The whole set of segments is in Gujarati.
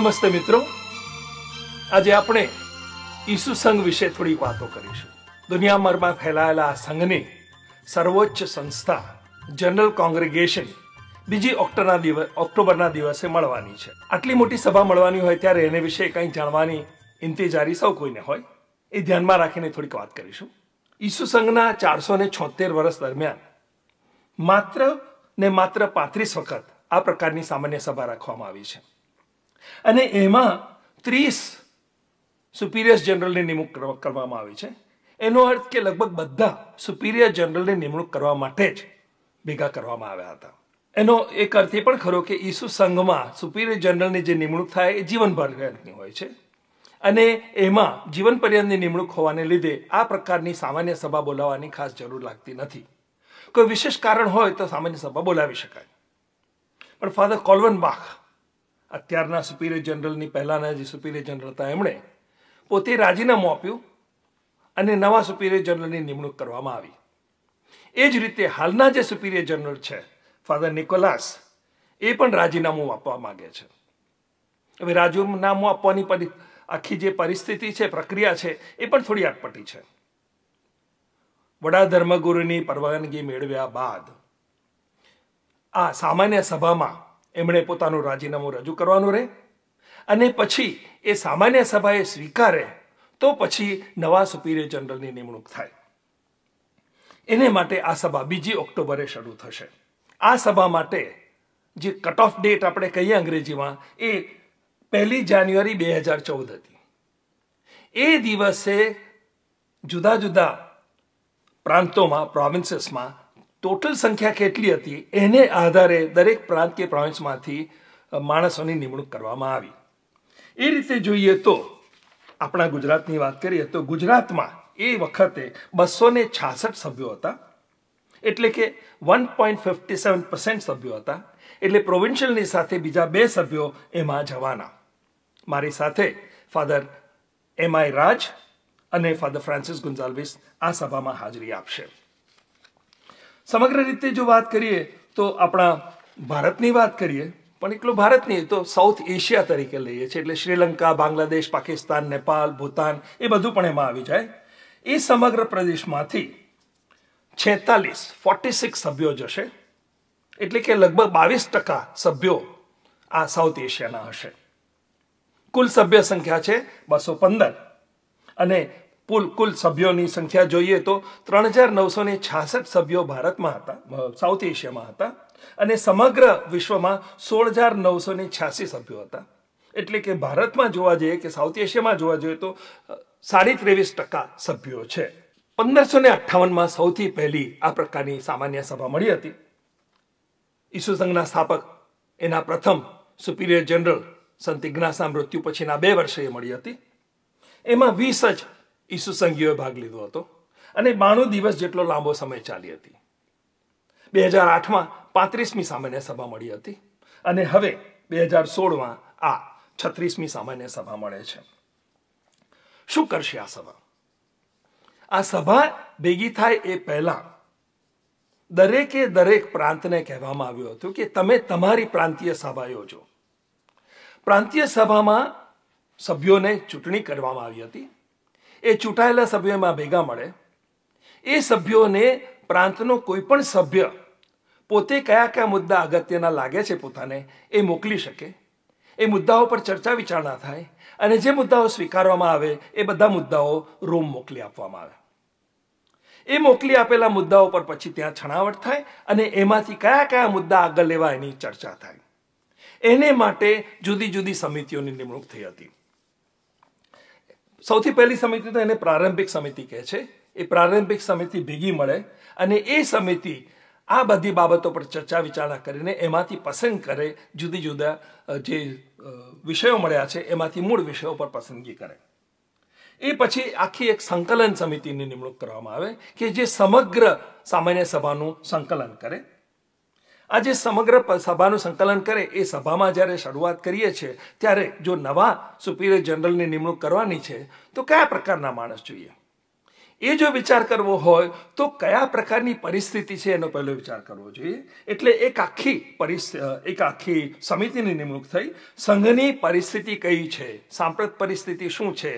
નમસ્તે મિત્રો આજે આપણે ઈસુ સંઘ વિશે થોડી વાતો કરીશું દુનિયાભરમાં ફેલાયેલા આ સંઘની સર્વોચ્ચ સંસ્થા જનરલ કોંગ્રેગેશન બીજી ઓક્ટોબરના દિવસ ઓક્ટોબરના દિવસે મળવાની છે આટલી મોટી સભા મળવાની હોય ત્યારે એને વિશે કંઈ જાણવાની ઇંતેજારી સૌ કોઈને હોય એ ધ્યાનમાં રાખીને થોડીક વાત કરીશું ઈસુ સંઘના ચારસો ને છોતેર વર્ષ દરમિયાન માત્ર ને માત્ર પાંત્રીસ વખત આ પ્રકારની સામાન્ય સભા રાખવામાં આવી છે અને એમાં ત્રીસ સુપિરિયર જનરલની નિમણૂક કરવામાં આવી છે એનો અર્થ કે લગભગ બધા સુપિરિયર જનરલની નિમણૂક કરવા માટે જ ભેગા કરવામાં આવ્યા હતા એનો એક અર્થ એ પણ ખરો કે ઈસુ સંઘમાં સુપિરિયર જનરલની જે નિમણૂક થાય એ જીવનભર પર્યંતની હોય છે અને એમાં જીવન પર્યંતની નિમણૂક હોવાને લીધે આ પ્રકારની સામાન્ય સભા બોલાવવાની ખાસ જરૂર લાગતી નથી કોઈ વિશેષ કારણ હોય તો સામાન્ય સભા બોલાવી શકાય પણ ફાધર કોલવન બાખ અત્યારના સુપીરિયર જનરલની પહેલાના જે સુપીરિયર જનરલ હતા એમણે પોતે રાજીનામું આપ્યું અને નવા સુપીરિયર જનરલની નિમણૂક કરવામાં આવી એ જ રીતે હાલના જે સુપીરિયર જનરલ છે ફાધર નિકોલાસ એ પણ રાજીનામું આપવા માગે છે હવે રાજીનામું આપવાની આખી જે પરિસ્થિતિ છે પ્રક્રિયા છે એ પણ થોડી અટપટી છે વડા ધર્મગુરુની પરવાનગી મેળવ્યા બાદ આ સામાન્ય સભામાં એમણે પોતાનું રાજીનામું રજૂ કરવાનું રહે અને પછી એ સામાન્ય સભાએ સ્વીકારે તો પછી નવા સુપિરિયર જનરલની નિમણૂક થાય એને માટે આ સભા બીજી ઓક્ટોબરે શરૂ થશે આ સભા માટે જે કટ ઓફ ડેટ આપણે કહીએ અંગ્રેજીમાં એ પહેલી જાન્યુઆરી બે હજાર ચૌદ હતી એ દિવસે જુદા જુદા પ્રાંતોમાં પ્રોવિન્સીસમાં ટોટલ સંખ્યા કેટલી હતી એને આધારે દરેક પ્રાંત પ્રોવિન્સમાંથી માણસોની નિમણૂક કરવામાં આવી એ રીતે જોઈએ તો આપણા ગુજરાતની વાત કરીએ તો ગુજરાતમાં એ વખતે બસો ને છાસઠ સભ્યો હતા એટલે કે one point fifty seven percent સભ્યો હતા એટલે પ્રોવિન્શિયલની સાથે બીજા બે સભ્યો એમાં જવાના મારી સાથે ફાધર એમ આઈ રાજ અને ફાધર ફ્રાન્સિસ ગુન્ઝાલ્વિસ આ સભામાં હાજરી આપશે સમગ્ર રીતે જો વાત કરીએ તો આપણા ભારતની વાત કરીએ પણ એટલો ભારત નહીં તો સાઉથ એશિયા તરીકે લઈએ છીએ એટલે શ્રીલંકા બાંગ્લાદેશ પાકિસ્તાન નેપાલ ભૂતાન એ બધું પણ એમાં આવી જાય એ સમગ્ર પ્રદેશમાંથી છેતાલીસ ફોર્ટી સિક્સ સભ્યો જશે એટલે કે લગભગ બાવીસ ટકા સભ્યો આ સાઉથ એશિયાના હશે કુલ સભ્ય સંખ્યા છે બસો પંદર અને કુલ કુલ સભ્યોની સંખ્યા જોઈએ તો ત્રણ હજાર નવસો ને છાસઠ સભ્યો ભારતમાં હતા સાઉથ એશિયામાં હતા અને સમગ્ર વિશ્વમાં સોળ હજાર નવસો ને છ્યાસી સભ્યો હતા એટલે કે ભારતમાં જોવા જઈએ કે સાઉથ એશિયામાં જોવા જોઈએ તો સાડી ત્રેવીસ ટકા સભ્યો છે પંદરસો ને અઠ્ઠાવનમાં સૌથી પહેલી આ પ્રકારની સામાન્ય સભા મળી હતી ઈસુ સંઘના સ્થાપક એના પ્રથમ સુપિરિયર જનરલ સંત ઇગ્નાસના મૃત્યુ પછીના બે વર્ષે મળી હતી એમાં વીસ જ ઈસુ સંઘીઓએ ભાગ લીધો હતો અને બાણું દિવસ જેટલો લાંબો સમય ચાલી હતી બે હજાર આઠમાં પાંત્રીસમી સામાન્ય સભા મળી હતી અને હવે બે હજાર સોળમાં આ છત્રીસમી સામાન્ય સભા મળે છે શું કરશે આ સભા આ સભા ભેગી થાય એ પહેલા દરેકે દરેક પ્રાંતને કહેવામાં આવ્યું હતું કે તમે તમારી પ્રાંતીય સભા યોજો પ્રાંતીય સભામાં સભ્યોને ચૂંટણી કરવામાં આવી હતી એ ચૂંટાયેલા સભ્યોમાં ભેગા મળે એ સભ્યોને પ્રાંતનો કોઈ પણ સભ્ય પોતે કયા કયા મુદ્દા અગત્યના લાગે છે પોતાને એ મોકલી શકે એ મુદ્દાઓ પર ચર્ચા વિચારણા થાય અને જે મુદ્દાઓ સ્વીકારવામાં આવે એ બધા મુદ્દાઓ રોમ મોકલી આપવામાં આવે એ મોકલી આપેલા મુદ્દાઓ પર પછી ત્યાં છણાવટ થાય અને એમાંથી કયા કયા મુદ્દા આગળ લેવા એની ચર્ચા થાય એને માટે જુદી જુદી સમિતિઓની નિમણૂક થઈ હતી સૌથી પહેલી સમિતિ તો એને પ્રારંભિક સમિતિ કહે છે એ પ્રારંભિક સમિતિ ભેગી મળે અને એ સમિતિ આ બધી બાબતો પર ચર્ચા વિચારણા કરીને એમાંથી પસંદ કરે જુદી જુદા જે વિષયો મળ્યા છે એમાંથી મૂળ વિષયો પર પસંદગી કરે એ પછી આખી એક સંકલન સમિતિની નિમણૂક કરવામાં આવે કે જે સમગ્ર સામાન્ય સભાનું સંકલન કરે આજે સમગ્ર સભાનું સંકલન કરે એ સભામાં જ્યારે શરૂઆત કરીએ છીએ ત્યારે જો નવા સુપિરિયર જનરલની નિમણૂક કરવાની છે તો કયા પ્રકારના માણસ જોઈએ એ જો વિચાર કરવો હોય તો કયા પ્રકારની પરિસ્થિતિ છે એનો પહેલો વિચાર કરવો જોઈએ એટલે એક આખી એક આખી સમિતિની નિમણૂક થઈ સંઘની પરિસ્થિતિ કઈ છે સાંપ્રત પરિસ્થિતિ શું છે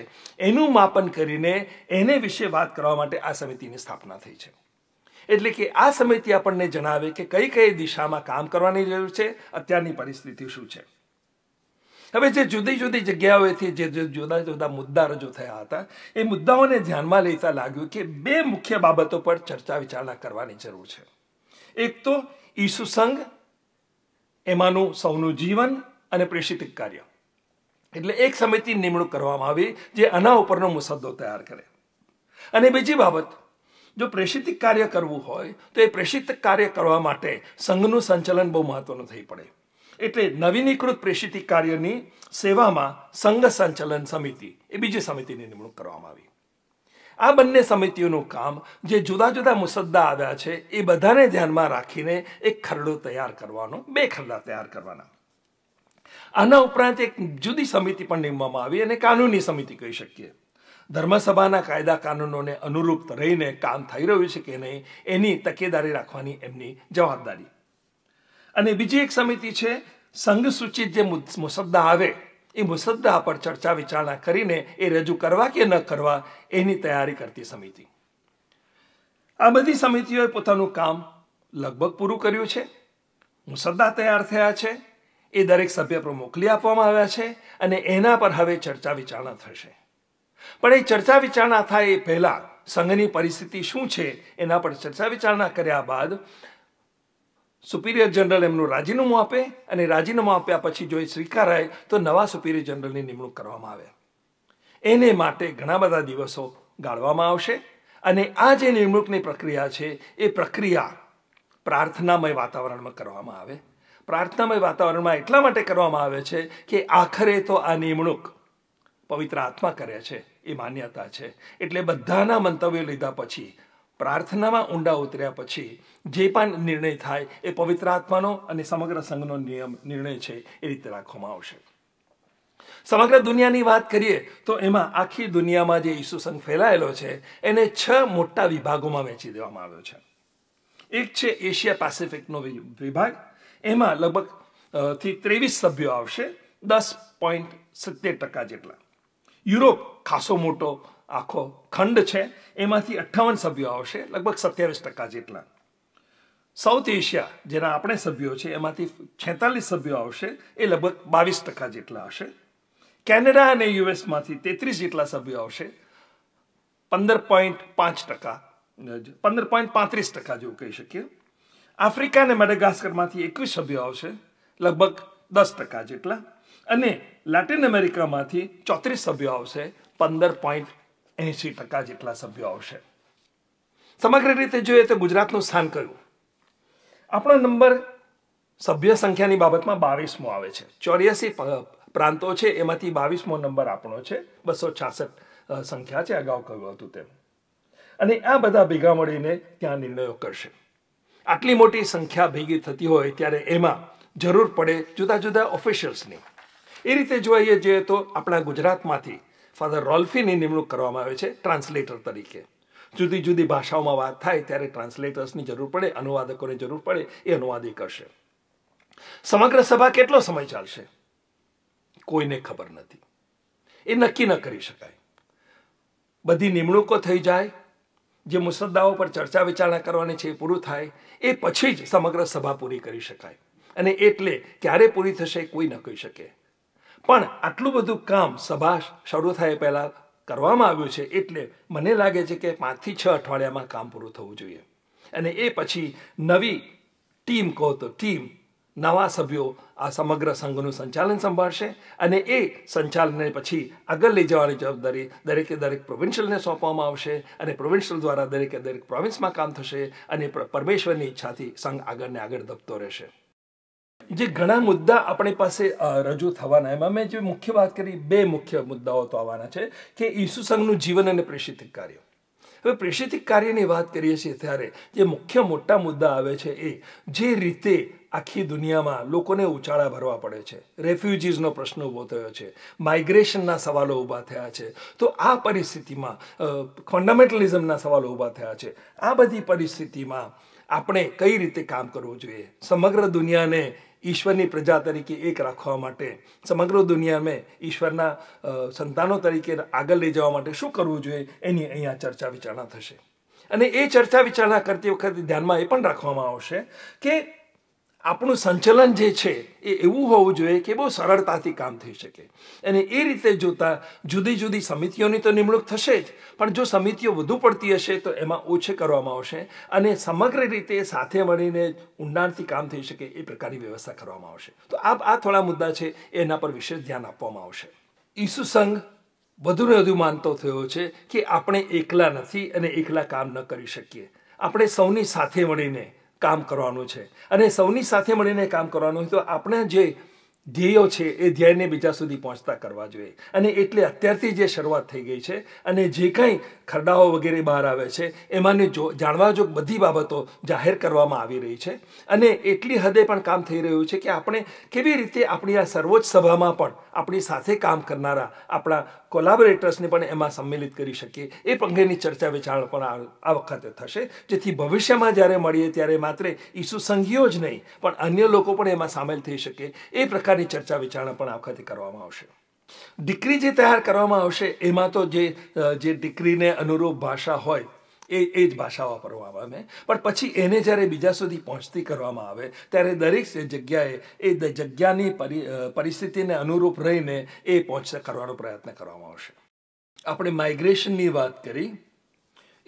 એનું માપન કરીને એને વિશે વાત કરવા માટે આ સમિતિની સ્થાપના થઈ છે એટલે કે આ સમિતિ આપણને જણાવે કે કઈ કઈ દિશામાં કામ કરવાની જરૂર છે અત્યારની પરિસ્થિતિ શું છે હવે જે જુદી જુદી જગ્યાઓએથી જે જુદા જુદા મુદ્દા રજૂ થયા હતા એ મુદ્દાઓને ધ્યાનમાં લેતા લાગ્યું કે બે મુખ્ય બાબતો પર ચર્ચા વિચારણા કરવાની જરૂર છે એક તો ઈસુ સંઘ એમાંનું સૌનું જીવન અને પ્રેષિત કાર્ય એટલે એક સમિતિની નિમણૂક કરવામાં આવી જે આના ઉપરનો મુસદ્દો તૈયાર કરે અને બીજી બાબત જો પ્રેષિતિક કાર્ય કરવું હોય તો એ પ્રેષિતિક કાર્ય કરવા માટે સંઘનું સંચાલન બહુ મહત્વનું થઈ પડે એટલે નવીનીકૃત પ્રેષિતિક કાર્યની સેવામાં સંઘ સંચાલન સમિતિ એ બીજી સમિતિની નિમણૂક કરવામાં આવી આ બંને સમિતિઓનું કામ જે જુદા જુદા મુસદ્દા આવ્યા છે એ બધાને ધ્યાનમાં રાખીને એક ખરડો તૈયાર કરવાનો બે ખરડા તૈયાર કરવાના આના ઉપરાંત એક જુદી સમિતિ પણ નીમવામાં આવી અને કાનૂની સમિતિ કહી શકીએ ધર્મસભાના કાયદા કાનૂનોને અનુરૂપ રહીને કામ થઈ રહ્યું છે કે નહીં એની તકેદારી રાખવાની એમની જવાબદારી અને બીજી એક સમિતિ છે સંઘ સૂચિત જે મુસદ્દા આવે એ મુસદ્દા પર ચર્ચા વિચારણા કરીને એ રજૂ કરવા કે ન કરવા એની તૈયારી કરતી સમિતિ આ બધી સમિતિઓએ પોતાનું કામ લગભગ પૂરું કર્યું છે મુસદ્દા તૈયાર થયા છે એ દરેક સભ્ય પર મોકલી આપવામાં આવ્યા છે અને એના પર હવે ચર્ચા વિચારણા થશે પણ એ ચર્ચા વિચારણા થાય એ પહેલા સંઘની પરિસ્થિતિ શું છે એના પર ચર્ચા વિચારણા કર્યા બાદ સુપીરિયર જનરલ એમનું રાજીનામું આપે અને રાજીનામું આપ્યા પછી જો એ સ્વીકારાય તો નવા સુપીરિયર જનરલની નિમણૂક કરવામાં આવે એને માટે ઘણા બધા દિવસો ગાળવામાં આવશે અને આ જે નિમણૂકની પ્રક્રિયા છે એ પ્રક્રિયા પ્રાર્થનામય વાતાવરણમાં કરવામાં આવે પ્રાર્થનામય વાતાવરણમાં એટલા માટે કરવામાં આવે છે કે આખરે તો આ નિમણૂક પવિત્ર આત્મા કરે છે એ માન્યતા છે એટલે બધાના મંતવ્યો લીધા પછી પ્રાર્થનામાં ઊંડા ઉતર્યા પછી જે પણ નિર્ણય થાય એ પવિત્ર આત્માનો અને સમગ્ર સંઘનો નિયમ નિર્ણય છે એ રીતે રાખવામાં આવશે સમગ્ર દુનિયાની વાત કરીએ તો એમાં આખી દુનિયામાં જે ઈસુ સંઘ ફેલાયેલો છે એને છ મોટા વિભાગોમાં વહેંચી દેવામાં આવ્યો છે એક છે એશિયા પેસિફિકનો વિભાગ એમાં લગભગ થી ત્રેવીસ સભ્યો આવશે દસ પોઈન્ટ સિત્તેર ટકા જેટલા યુરોપ ખાસો મોટો આખો ખંડ છે એમાંથી અઠ્ઠાવન સભ્યો આવશે લગભગ સત્યાવીસ ટકા જેટલા સાઉથ એશિયા જેના આપણે સભ્યો છે એમાંથી છેતાલીસ સભ્યો આવશે એ લગભગ બાવીસ ટકા જેટલા હશે કેનેડા અને યુએસમાંથી તેત્રીસ જેટલા સભ્યો આવશે પંદર પોઈન્ટ પાંચ ટકા પંદર પોઈન્ટ પાંત્રીસ ટકા જેવું કહી શકીએ આફ્રિકા અને મેડેગાસ્કરમાંથી એકવીસ સભ્યો આવશે લગભગ દસ ટકા જેટલા અને લેટિન અમેરિકામાંથી ચોત્રીસ સભ્યો આવશે પંદર પોઈન્ટ એંશી ટકા જેટલા સભ્યો આવશે સમગ્ર રીતે જોઈએ તો ગુજરાતનું સ્થાન કયું આપણો નંબર સભ્ય સંખ્યાની બાબતમાં બાવીસમો આવે છે ચોર્યાસી પ્રાંતો છે એમાંથી બાવીસમો નંબર આપણો છે બસો છાસઠ સંખ્યા છે અગાઉ કહ્યું હતું તેમ અને આ બધા ભેગા મળીને ત્યાં નિર્ણયો કરશે આટલી મોટી સંખ્યા ભેગી થતી હોય ત્યારે એમાં જરૂર પડે જુદા જુદા ઓફિશિયલ્સની એ રીતે જોઈએ જે તો આપણા ગુજરાતમાંથી ફાધર રોલ્ફીની નિમણૂક કરવામાં આવે છે ટ્રાન્સલેટર તરીકે જુદી જુદી ભાષાઓમાં વાત થાય ત્યારે ટ્રાન્સલેટર્સની જરૂર પડે અનુવાદકોની જરૂર પડે એ અનુવાદી કરશે સમગ્ર સભા કેટલો સમય ચાલશે કોઈને ખબર નથી એ નક્કી ન કરી શકાય બધી નિમણૂકો થઈ જાય જે મુસદ્દાઓ પર ચર્ચા વિચારણા કરવાની છે એ પૂરું થાય એ પછી જ સમગ્ર સભા પૂરી કરી શકાય અને એટલે ક્યારે પૂરી થશે કોઈ ન કહી શકે પણ આટલું બધું કામ સભા શરૂ થાય પહેલાં કરવામાં આવ્યું છે એટલે મને લાગે છે કે પાંચથી છ અઠવાડિયામાં કામ પૂરું થવું જોઈએ અને એ પછી નવી ટીમ કહો તો ટીમ નવા સભ્યો આ સમગ્ર સંઘનું સંચાલન સંભાળશે અને એ સંચાલનને પછી આગળ લઈ જવાની જવાબદારી દરેકે દરેક પ્રોવિન્શિયલને સોંપવામાં આવશે અને પ્રોવિન્શિયલ દ્વારા દરેકે દરેક પ્રોવિન્સમાં કામ થશે અને પરમેશ્વરની ઈચ્છાથી સંઘ આગળને આગળ ધપતો રહેશે જે ઘણા મુદ્દા આપણી પાસે રજૂ થવાના એમાં મેં જે મુખ્ય વાત કરી બે મુખ્ય મુદ્દાઓ તો આવવાના છે કે ઈસુ સંઘનું જીવન અને પ્રેષિતિક કાર્ય હવે પ્રેષિતિક કાર્યની વાત કરીએ છીએ ત્યારે જે મુખ્ય મોટા મુદ્દા આવે છે એ જે રીતે આખી દુનિયામાં લોકોને ઉચાળા ભરવા પડે છે રેફ્યુજીઝનો પ્રશ્ન ઊભો થયો છે માઇગ્રેશનના સવાલો ઊભા થયા છે તો આ પરિસ્થિતિમાં ફંડામેન્ટલિઝમના સવાલો ઊભા થયા છે આ બધી પરિસ્થિતિમાં આપણે કઈ રીતે કામ કરવું જોઈએ સમગ્ર દુનિયાને ઈશ્વરની પ્રજા તરીકે એક રાખવા માટે સમગ્ર દુનિયામાં ઈશ્વરના સંતાનો તરીકે આગળ લઈ જવા માટે શું કરવું જોઈએ એની અહીંયા ચર્ચા વિચારણા થશે અને એ ચર્ચા વિચારણા કરતી વખતે ધ્યાનમાં એ પણ રાખવામાં આવશે કે આપણું સંચલન જે છે એ એવું હોવું જોઈએ કે બહુ સરળતાથી કામ થઈ શકે અને એ રીતે જોતાં જુદી જુદી સમિતિઓની તો નિમણૂક થશે જ પણ જો સમિતિઓ વધુ પડતી હશે તો એમાં ઓછે કરવામાં આવશે અને સમગ્ર રીતે સાથે મળીને ઊંડાણથી કામ થઈ શકે એ પ્રકારની વ્યવસ્થા કરવામાં આવશે તો આ આ થોડા મુદ્દા છે એના પર વિશેષ ધ્યાન આપવામાં આવશે ઈસુ સંઘ વધુને વધુ માનતો થયો છે કે આપણે એકલા નથી અને એકલા કામ ન કરી શકીએ આપણે સૌની સાથે મળીને કામ કરવાનું છે અને સૌની સાથે મળીને કામ કરવાનું તો આપણા જે ધ્યેયો છે એ ધ્યેયને બીજા સુધી પહોંચતા કરવા જોઈએ અને એટલે અત્યારથી જે શરૂઆત થઈ ગઈ છે અને જે કાંઈ ખરડાઓ વગેરે બહાર આવે છે એમાંને જો જાણવા જોગ બધી બાબતો જાહેર કરવામાં આવી રહી છે અને એટલી હદે પણ કામ થઈ રહ્યું છે કે આપણે કેવી રીતે આપણી આ સર્વોચ્ચ સભામાં પણ આપણી સાથે કામ કરનારા આપણા કોલાબોરેટર્સને પણ એમાં સંમેલિત કરી શકીએ એ અંગેની ચર્ચા વિચારણા પણ આ વખતે થશે જેથી ભવિષ્યમાં જ્યારે મળીએ ત્યારે માત્ર ઈસુ સંઘીઓ જ નહીં પણ અન્ય લોકો પણ એમાં સામેલ થઈ શકે એ પ્રકારની ચર્ચા વિચારણા પણ આ વખતે કરવામાં આવશે ડિક્રી જે તૈયાર કરવામાં આવશે એમાં તો જે જે ડિક્રીને અનુરૂપ ભાષા હોય એ એ જ ભાષા વાપરવામાં આવે પણ પછી એને જ્યારે બીજા સુધી પહોંચતી કરવામાં આવે ત્યારે દરેક જગ્યાએ એ જગ્યાની પરિસ્થિતિને અનુરૂપ રહીને એ પહોંચ કરવાનો પ્રયત્ન કરવામાં આવશે આપણે માઇગ્રેશનની વાત કરી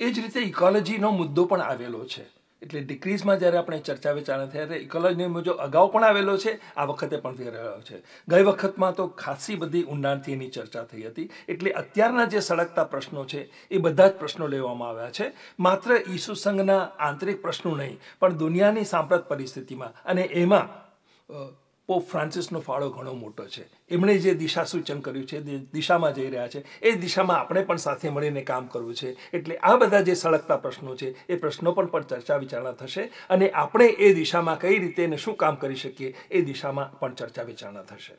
એ જ રીતે ઇકોલોજીનો મુદ્દો પણ આવેલો છે એટલે ડિક્રીઝમાં જ્યારે આપણે ચર્ચા વિચારણા થયા ત્યારે ઇકોલોજી મુજબ અગાઉ પણ આવેલો છે આ વખતે પણ થઈ રહ્યો છે ગઈ વખતમાં તો ખાસી બધી ઊંડાણથી એની ચર્ચા થઈ હતી એટલે અત્યારના જે સળગતા પ્રશ્નો છે એ બધા જ પ્રશ્નો લેવામાં આવ્યા છે માત્ર ઈસુ સંઘના આંતરિક પ્રશ્નો નહીં પણ દુનિયાની સાંપ્રત પરિસ્થિતિમાં અને એમાં પોપ ફ્રાન્સિસનો ફાળો ઘણો મોટો છે એમણે જે દિશા સૂચન કર્યું છે દિશામાં જઈ રહ્યા છે એ દિશામાં આપણે પણ સાથે મળીને કામ કરવું છે એટલે આ બધા જે સળગતા પ્રશ્નો છે એ પ્રશ્નો પણ પણ ચર્ચા વિચારણા થશે અને આપણે એ દિશામાં કઈ રીતે અને શું કામ કરી શકીએ એ દિશામાં પણ ચર્ચા વિચારણા થશે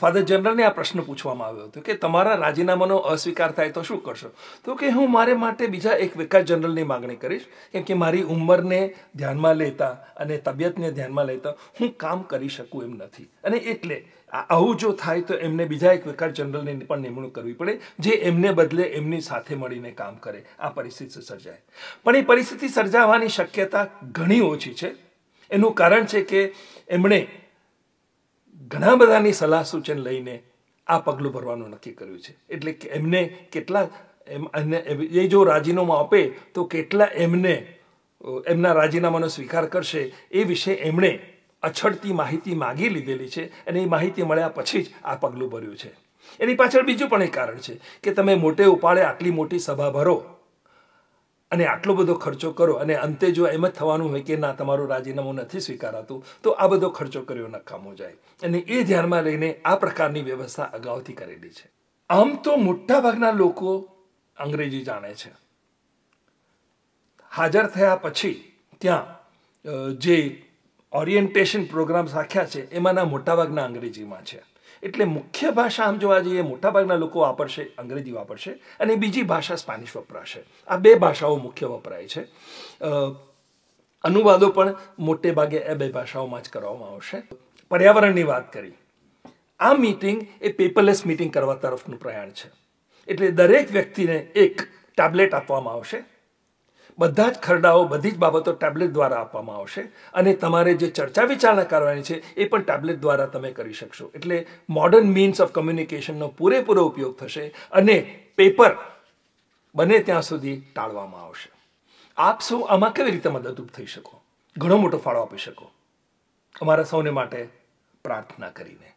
ફાધર જનરલને આ પ્રશ્ન પૂછવામાં આવ્યો હતો કે તમારા રાજીનામાનો અસ્વીકાર થાય તો શું કરશો તો કે હું મારે માટે બીજા એક વિકાસ જનરલની માગણી કરીશ કેમ કે મારી ઉંમરને ધ્યાનમાં લેતા અને તબિયતને ધ્યાનમાં લેતા હું કામ કરી શકું એમ નથી અને એટલે આવું જો થાય તો એમને બીજા એક વિકાર જનરલની પણ નિમણૂક કરવી પડે જે એમને બદલે એમની સાથે મળીને કામ કરે આ પરિસ્થિતિ સર્જાય પણ એ પરિસ્થિતિ સર્જાવાની શક્યતા ઘણી ઓછી છે એનું કારણ છે કે એમણે ઘણા બધાની સલાહ સૂચન લઈને આ પગલું ભરવાનું નક્કી કર્યું છે એટલે એમને કેટલા એ જો રાજીનામું આપે તો કેટલા એમને એમના રાજીનામાનો સ્વીકાર કરશે એ વિશે એમણે અછડતી માહિતી માગી લીધેલી છે અને એ માહિતી મળ્યા પછી જ આ પગલું ભર્યું છે એની પાછળ બીજું પણ એક કારણ છે કે તમે મોટે ઉપાડે આટલી મોટી સભા ભરો અને આટલો બધો ખર્ચો કરો અને અંતે જો એમ જ થવાનું હોય કે ના તમારું રાજીનામું નથી સ્વીકારાતું તો આ બધો ખર્ચો કર્યો નકામો જાય અને એ ધ્યાનમાં લઈને આ પ્રકારની વ્યવસ્થા અગાઉથી કરેલી છે આમ તો મોટાભાગના લોકો અંગ્રેજી જાણે છે હાજર થયા પછી ત્યાં જે ઓરિએન્ટેશન પ્રોગ્રામ્સ રાખ્યા છે એમાંના મોટાભાગના અંગ્રેજીમાં છે એટલે મુખ્ય ભાષા આમ જોવા જઈએ મોટાભાગના લોકો વાપરશે અંગ્રેજી વાપરશે અને બીજી ભાષા સ્પેનિશ વપરાશે આ બે ભાષાઓ મુખ્ય વપરાય છે અનુવાદો પણ મોટે ભાગે એ બે ભાષાઓમાં જ કરવામાં આવશે પર્યાવરણની વાત કરી આ મીટિંગ એ પેપરલેસ મીટિંગ કરવા તરફનું પ્રયાણ છે એટલે દરેક વ્યક્તિને એક ટેબ્લેટ આપવામાં આવશે બધા જ ખરડાઓ બધી જ બાબતો ટેબ્લેટ દ્વારા આપવામાં આવશે અને તમારે જે ચર્ચા વિચારણા કરવાની છે એ પણ ટેબ્લેટ દ્વારા તમે કરી શકશો એટલે મોડર્ન મીન્સ ઓફ કમ્યુનિકેશનનો પૂરેપૂરો ઉપયોગ થશે અને પેપર બને ત્યાં સુધી ટાળવામાં આવશે આપ સૌ આમાં કેવી રીતે મદદરૂપ થઈ શકો ઘણો મોટો ફાળો આપી શકો અમારા સૌને માટે પ્રાર્થના કરીને